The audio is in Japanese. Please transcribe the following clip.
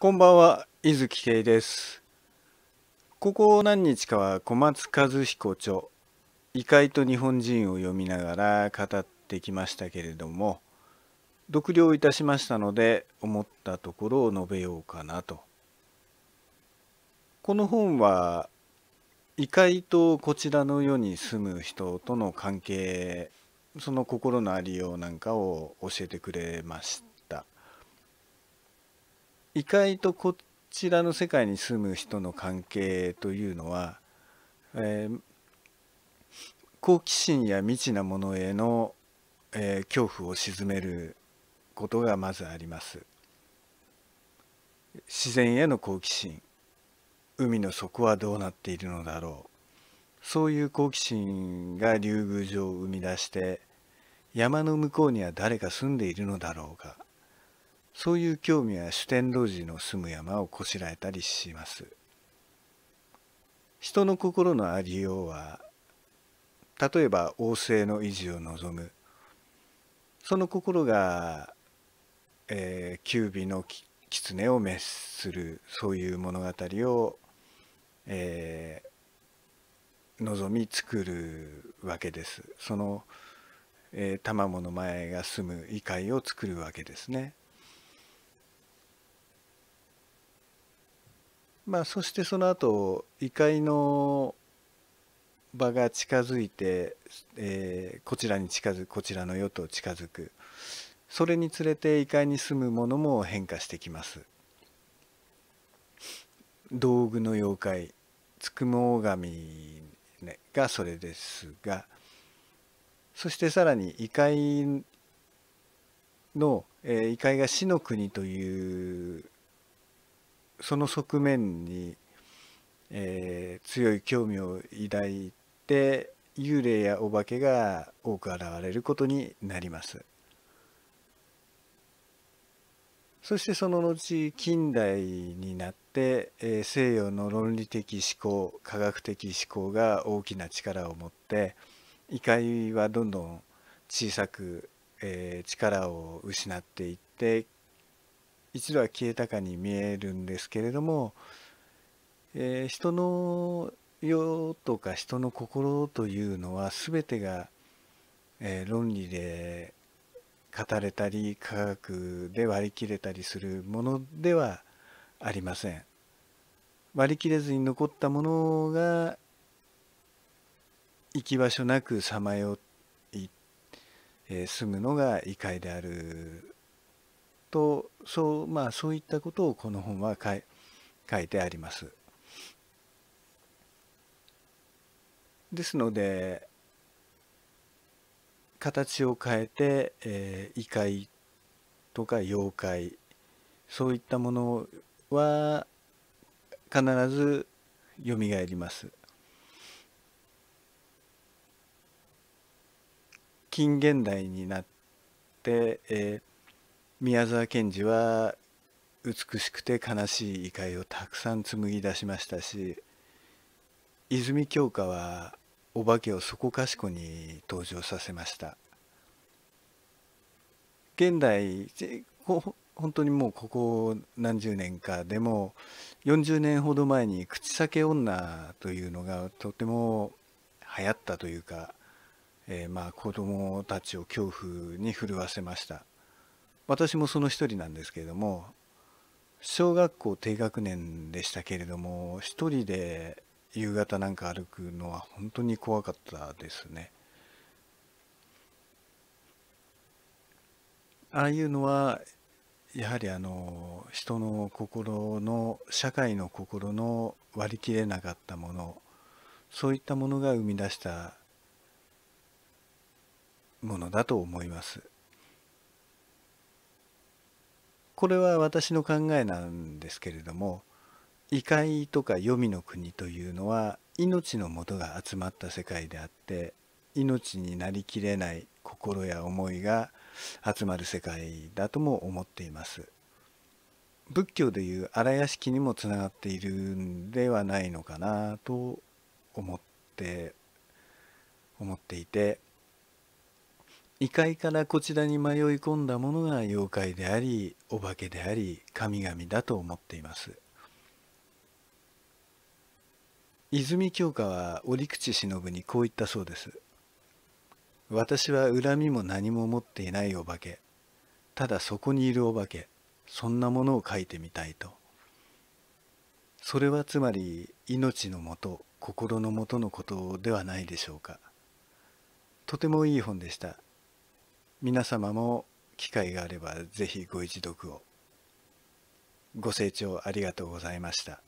こんばんは、伊豆木恵です。ここ何日かは小松和彦著、異界と日本人を読みながら語ってきましたけれども、読了いたしましたので、思ったところを述べようかなと。この本は、異界とこちらの世に住む人との関係その心のありようなんかを教えてくれまし異界とこちらの世界に住む人の関係というのは、えー、好奇心や未知なものへの、えー、恐怖を鎮めることがまずあります。自然への好奇心海の底はどうなっているのだろうそういう好奇心が竜宮城を生み出して山の向こうには誰か住んでいるのだろうかそういう興味は主天童寺の住む山をこしらえたりします。人の心のありようは例えば王政の維持を望むその心が、えー、九尾の狐を滅するそういう物語を、えー、望み作るわけです。その、えー、卵の前が住む異界を作るわけですね。まあ、そしてその後異界の場が近づいて、えー、こちらに近づくこちらの世と近づくそれにつれて異界に住むものも変化してきます道具の妖怪つくも神、ね、がそれですがそしてさらに異界の、えー、異界が死の国というその側面に、えー、強い興味を抱いて幽霊やお化けが多く現れることになります。そしてその後近代になって、えー、西洋の論理的思考科学的思考が大きな力を持って異界はどんどん小さく、えー、力を失っていって一度は消えたかに見えるんですけれども、えー、人の世とか人の心というのは全てが、えー、論理で語れたり科学で割り切れたりするものではありません。割り切れずに残ったものが行き場所なくさまよい、えー、住むのが異界であるとそう,、まあ、そういったことをこの本は書い書いてあります。ですので形を変えて、えー、異界とか妖怪そういったものは必ずよみがえります。近現代になって、えー、宮沢賢治は美しくて悲しい異界をたくさん紡ぎ出しましたし泉鏡花はお化けをそこかしこに登場させました現代本当にもうここ何十年かでも40年ほど前に「口裂け女」というのがとても流行ったというか、えー、まあ子供たちを恐怖に震わせました私もその一人なんですけれども小学校低学年でしたけれども一人で夕方なんか歩くのは本当に怖かったですね。ああいうのはやはりあの人の心の社会の心の割り切れなかったものそういったものが生み出したものだと思います。これは私の考えなんですけれども異界とか黄泉の国というのは命のもとが集まった世界であって命になりきれない心や思いが集まる世界だとも思っています。仏教でいう荒屋敷にもつながっているんではないのかなと思って思っていて異界からこちらに迷い込んだものが妖怪でありお化けであり神々だと思っています泉鏡花は折口忍にこう言ったそうです私は恨みも何も持っていないお化けただそこにいるお化けそんなものを書いてみたいとそれはつまり命のもと心のもとのことではないでしょうかとてもいい本でした皆様も機会があればぜひご一読を。ご清聴ありがとうございました。